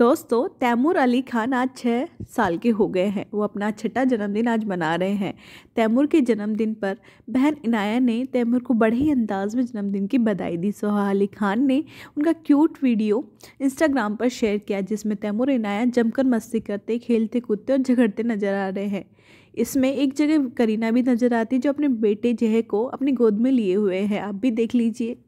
दोस्तों तैमूर अली खान आज छः साल के हो गए हैं वो अपना छठा जन्मदिन आज मना रहे हैं तैमूर के जन्मदिन पर बहन इनाया ने तैमूर को बड़े ही अंदाज में जन्मदिन की बधाई दी सोहा अली खान ने उनका क्यूट वीडियो इंस्टाग्राम पर शेयर किया जिसमें तैमूर इनाया जमकर मस्ती करते खेलते कूदते और झगड़ते नजर आ रहे हैं इसमें एक जगह करीना भी नज़र आती जो अपने बेटे जह को अपनी गोद में लिए हुए हैं आप भी देख लीजिए